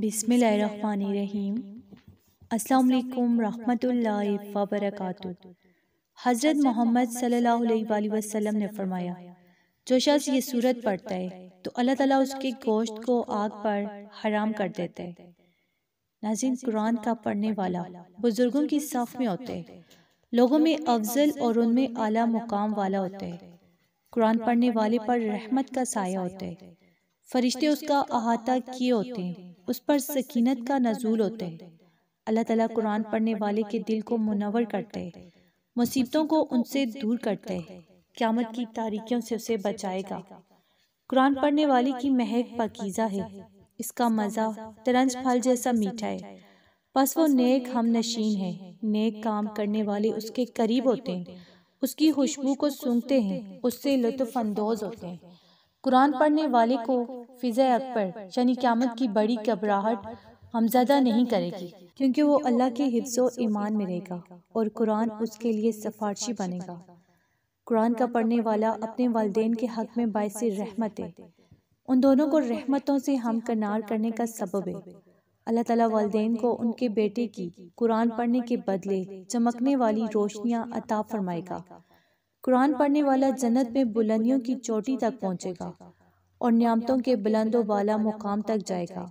बिसमीम अस्सलाम रहमतुल्लाहि व बरकातुहू हज़रत मोहम्मद सल्लल्लाहु अलैहि वसल्लम ने फरमाया जो शख्स ये सूरत पढ़ता है तो अल्लाह ताला उसके गोश्त को आग पर हराम कर देते हैं नाजिन कुरान का पढ़ने वाला बुज़ुर्गों की साफ में होते हैं लोगों में अफजल और उनमें आला मुकाम वाला होते हैं कुरान पढ़ने वाले पर रहमत का साया होता है फरिश्ते उसका अहाता किए होते हैं उस पर सकीनत का नजूल होता है अल्लाह ताला कुरान पढ़ने वाले के दिल को मुनवर करते हैं मुसीबतों को उनसे दूर करते हैं क्यामत की तारीखियों से उसे बचाएगा कुरान पढ़ने वाले की महक पकीजा है इसका मज़ा तरंज फल जैसा मीठा है बस वो नेक हम नशीन है नेक काम करने वाले उसके करीब होते हैं उसकी खुशबू को सूंघते हैं उससे लुत्फ़ानंदोज़ होते हैं कुरान पढ़ने वाले को फिजा अकबर यानी क्यामत की बड़ी घबराहट हमजदा नहीं करेगी क्योंकि वो अल्लाह के हिफ्ज़ ईमान में रहेगा और कुरान उसके लिए सफारशी बनेगा कुरान का पढ़ने वाला अपने वाले के हक में बायस रहमत है उन दोनों को रहमतों से हम हमकनार करने का सबब है अल्लाह ताला वालदेन को उनके बेटे की कुरान पढ़ने के बदले चमकने वाली रोशनियाँ अता फरमाएगा कुरान पढ़ने वाला जन्नत में बुलंदियों की चोटी तक पहुंचेगा और नियामतों के बुलंद वाला मुकाम तक जाएगा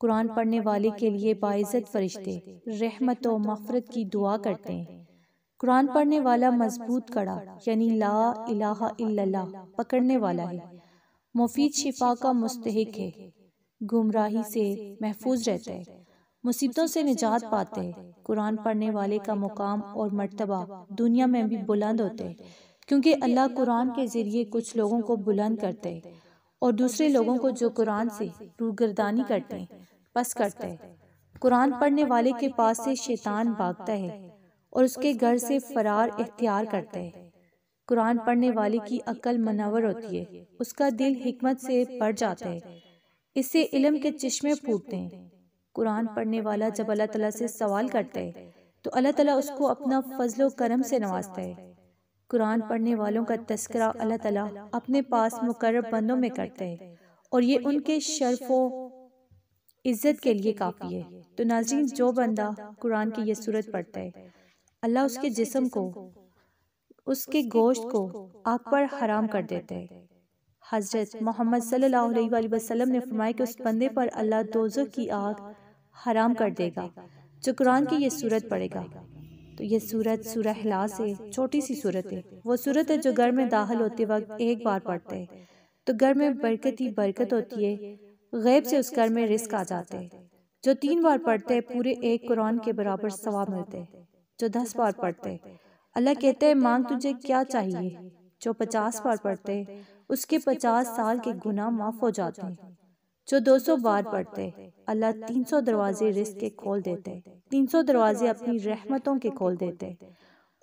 कुरान पढ़ने वाले के लिए बाइज़त फरिश्ते रहमत और मफरत की दुआ करते हैं कुरान पढ़ने वाला मजबूत कड़ा यानी ला इलाहा इल्लल्लाह पकड़ने वाला है मुफीद शिफा का मुस्तक है गुमराही से महफूज रहता है मुसीबतों से निजात पाते कुरान पढ़ने वाले का मुकाम और मरतबा दुनिया में भी बुलंद होते क्योंकि अल्लाह कुरान के ज़रिए कुछ लोगों को बुलंद करते और दूसरे लोगों को जो कुरान से रूगरदानी करते बस करते हैं कुरान पढ़ने वाले के पास से शैतान भागता है और उसके घर से फरार इख्तियार करते हैं कुरान पढ़ने वाले की अकल मनवर होती है उसका दिल हिकमत से पड़ जाता है इससे इलम के चश्मे फूटते हैं कुरान पढ़ने वाला जब अल्लाह तला से सवाल करता है तो, तो अल्लाह तला उसको अपना फजल करम से नवाजता है कुरान पढ़ने वालों का तस्करा अल्लाह तला अपने पास मुकर बंदों में करता है और ये उनके शर्फो इज़्ज़त के लिए काफ़ी है तो, तो नाजीन जो बंदा कुरान की यह सूरत पढ़ता है अल्लाह उसके जिसम को उसके गोश्त को आग पर हराम कर देता है हज़रत मोहम्मद सल्लल्लाहु अलैहि वसल्लम ने फरमाया कि उस बंदे पर अल्लाह दोजो की आग हराम कर देगा जो कुरान की ये सूरत पड़ेगा तो ये सूरत सूरह हिलास है छोटी सी सूरत है वो सूरत है जो घर में दाखिल होते वक्त एक बार पढ़ते हैं तो घर में बरकत ही बरकत होती है गैब से उस घर में रिस्क आ जाते हैं जो तीन बार पढ़ते हैं पूरे एक कुरान के बराबर सवाब मिलते हैं जो दस बार पढ़ते हैं अल्लाह कहते हैं मांग तुझे क्या चाहिए जो पचास बार पढ़ते हैं उसके पचास साल के गुनाह माफ़ हो जाते हैं जो 200 बार पढ़ते अल्लाह 300 दरवाजे रिस्क के खोल देते 300 दरवाजे अपनी रहमतों के खोल देते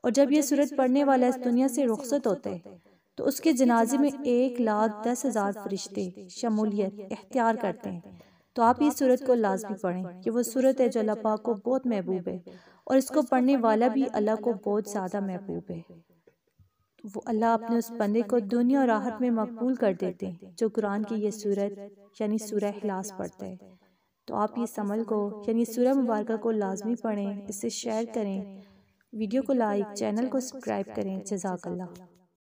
और जब यह सूरत पढ़ने वाला इस दुनिया से रुखसत होते तो, तो उसके जनाजे में एक लाख दस हज़ार फरिश्ते शमूलियत इख्तियार करते हैं तो आप तो इस सूरत को लाजमी पढ़ें कि वो सूरत है जो अल्लाह पाक को बहुत महबूब है और इसको पढ़ने वाला भी अल्लाह को बहुत ज़्यादा महबूब है वो अल्लाह अपने उस बंदे को दुनिया और राहत में मकबूल कर देते हैं जो कुरान की यह सूरत यानी सूरह हिलास पढ़ता है तो आप इस अमल को यानी सूरह मुबारक को लाजमी पढ़ें इसे शेयर करें वीडियो को लाइक चैनल को सब्सक्राइब करें जजाकल्ला